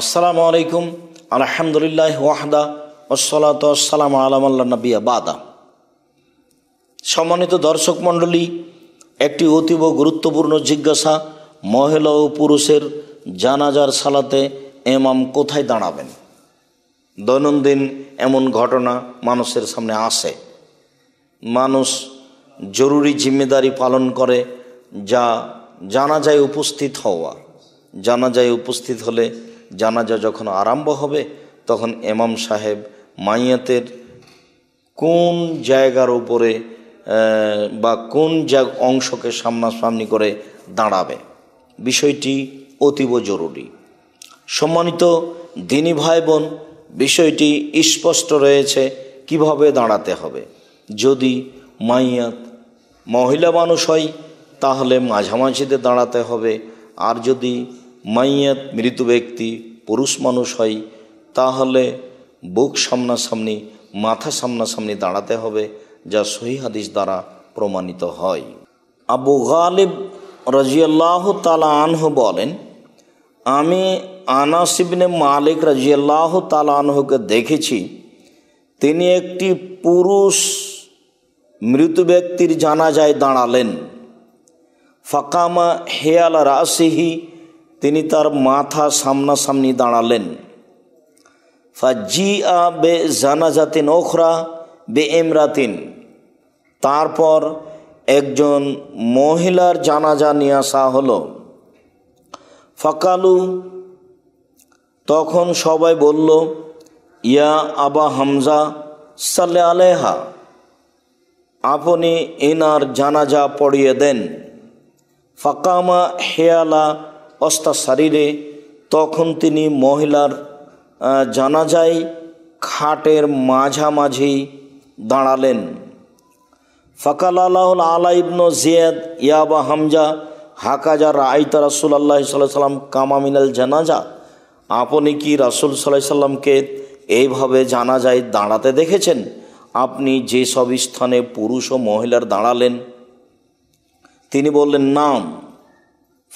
আসসালামু আলাইকুম আলহামদুলিল্লাহ ওয়াহদা ওসলাত আসসালাম আল্লাহ নবিয়া বাদা সম্মানিত দর্শক মণ্ডলী একটি অতীব গুরুত্বপূর্ণ জিজ্ঞাসা মহিলা ও পুরুষের জানাজার সালাতে এমাম কোথায় দাঁড়াবেন দৈনন্দিন এমন ঘটনা মানুষের সামনে আসে মানুষ জরুরি জিম্মেদারি পালন করে যা জানাজায় উপস্থিত হওয়া জানাজায় উপস্থিত হলে জানাজা যখন আরম্ভ হবে তখন এমাম সাহেব মাইয়াতের কোন জায়গার উপরে বা কোন জাগ অংশকে সামনাসামনি করে দাঁড়াবে বিষয়টি অতীব জরুরি সম্মানিত দিনী ভাই বোন বিষয়টি স্পষ্ট রয়েছে কিভাবে দাঁড়াতে হবে যদি মাইয়াত মহিলা মানুষ হয় তাহলে মাঝামাঝিতে দাঁড়াতে হবে আর যদি মাইয়াত মৃত ব্যক্তি পুরুষ মানুষ হয় তাহলে বুক সামনাসামনি মাথা সামনাসামনি দাঁড়াতে হবে যা সহি হাদিস দ্বারা প্রমাণিত হয় আবু গালিব রাজিয়াল্লাহ তালা আনহু বলেন আমি আনাসিবনে মালিক রাজিয়াল্লাহ তালা আনহুকে দেখেছি তিনি একটি পুরুষ মৃত ব্যক্তির জানাজায় দাঁড়ালেন ফাকামা হেয়াল রাসিহি তিনি তার মাথা সামনাসামনি দাঁড়ালেন ফাজি আ বে জানাজাতিন ওখরা বে এমরাতিন তারপর একজন মহিলার জানাজা নিয়ে আসা হলো ফাকালু তখন সবাই বলল ইয়া আবা হামজা সাল্লে আলেহা আপনি এনার জানাজা পড়িয়ে দেন ফাকামা হেয়ালা অস্তা শারীরে তখন তিনি মহিলার জানাজাই খাটের মাঝামাঝি দাঁড়ালেন ফকাল আল্লাহ আলা ইবন জিয়াদ ইয়াবা হামজা হাকাজা রায়তা রাসুল আল্লাহ সাল্লাম কামামিনাল জানাজা আপনি কি রাসুল সাল্লাহ সাল্লামকে এইভাবে যায় দাঁড়াতে দেখেছেন আপনি যেসব স্থানে পুরুষ ও মহিলার দাঁড়ালেন তিনি বললেন নাম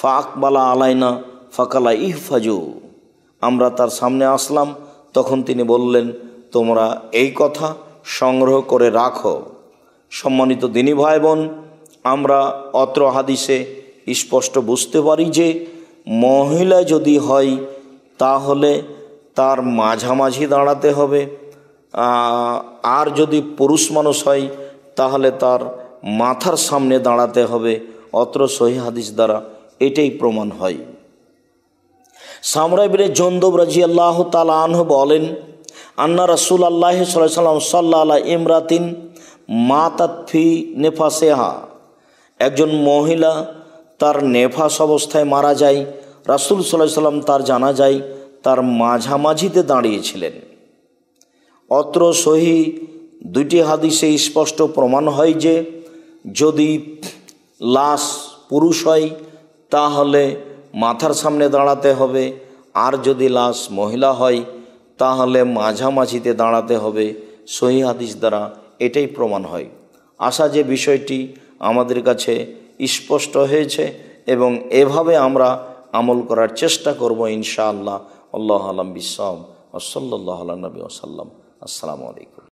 ফা আকবালা আলাইনা ফাকালা ইহফাজু আমরা তার সামনে আসলাম তখন তিনি বললেন তোমরা এই কথা সংগ্রহ করে রাখো সম্মানিত দিনী ভাই বোন আমরা অত্র হাদিসে স্পষ্ট বুঝতে পারি যে মহিলা যদি হয় তাহলে তার মাঝামাঝি দাঁড়াতে হবে আর যদি পুরুষ মানুষ হয় তাহলে তার মাথার সামনে দাঁড়াতে হবে অত্র সহি হাদিস দ্বারা এটাই প্রমাণ হয় সামরাইবিনে জন্দব রাজি আল্লাহ তালা আনহ বলেন আন্না রাসুল আল্লাহ সাল্লাম সাল্লাহ ইমরাতিন মাতাতফি নেফাসেহা একজন মহিলা তার নেফাস অবস্থায় মারা যায় রাসুল সাল্লাহ সাল্লাম তার জানা যায় তার মাঝামাঝিতে দাঁড়িয়েছিলেন অত্র সহি দুইটি হাদিসে স্পষ্ট প্রমাণ হয় যে যদি লাশ পুরুষ হয় তাহলে মাথার সামনে দাঁড়াতে হবে আর যদি লাশ মহিলা হয় তাহলে মাঝামাঝিতে দাঁড়াতে হবে সহি হাদিস দ্বারা এটাই প্রমাণ হয় আশা যে বিষয়টি আমাদের কাছে স্পষ্ট হয়েছে এবং এভাবে আমরা আমল করার চেষ্টা করব ইনশাআল্লাহ আল্লাহ আলম বিশ্বাম ওসল্লাহ আল্লাহ নবী ওসাল্লাম আসসালামু আলাইকুম